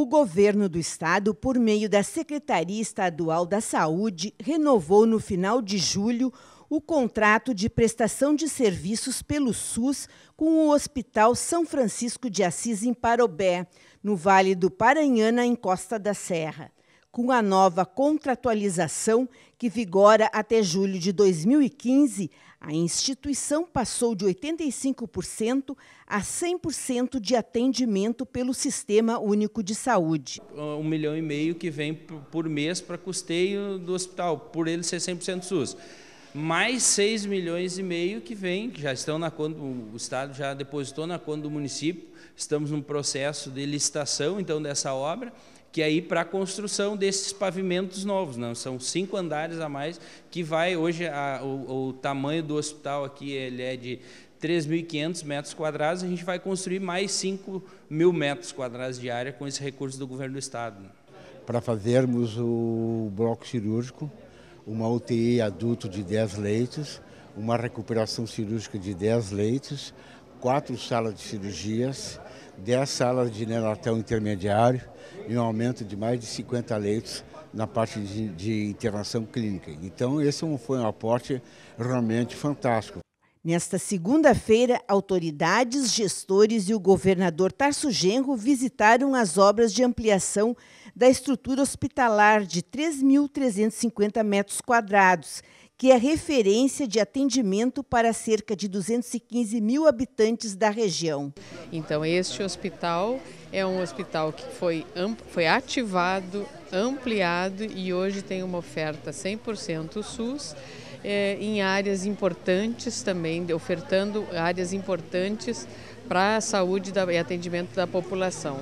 O governo do estado, por meio da Secretaria Estadual da Saúde, renovou no final de julho o contrato de prestação de serviços pelo SUS com o Hospital São Francisco de Assis em Parobé, no Vale do Paranhana, em Costa da Serra com a nova contratualização que vigora até julho de 2015, a instituição passou de 85% a 100% de atendimento pelo Sistema Único de Saúde. Um milhão e meio que vem por mês para custeio do hospital, por ele ser 100% SUS. Mais 6 milhões e meio que vem, que já estão na conta, o Estado já depositou na conta do município, estamos num processo de licitação então dessa obra, que aí é para a construção desses pavimentos novos, não né? são cinco andares a mais que vai hoje a, o, o, tamanho do hospital aqui ele é de 3.500 metros quadrados, a gente vai construir mais 5 mil metros quadrados de área com esse recurso do governo do estado. Para fazermos o bloco cirúrgico, uma UTI adulto de 10 leitos, uma recuperação cirúrgica de 10 leitos, quatro salas de cirurgias, 10 salas de neonatal intermediário e um aumento de mais de 50 leitos na parte de, de internação clínica. Então, esse é foi um aporte realmente fantástico. Nesta segunda-feira, autoridades, gestores e o governador Tarso Genro visitaram as obras de ampliação da estrutura hospitalar de 3.350 metros quadrados, que é referência de atendimento para cerca de 215 mil habitantes da região. Então, este hospital é um hospital que foi, foi ativado ampliado e hoje tem uma oferta 100% SUS eh, em áreas importantes também, ofertando áreas importantes para a saúde e atendimento da população.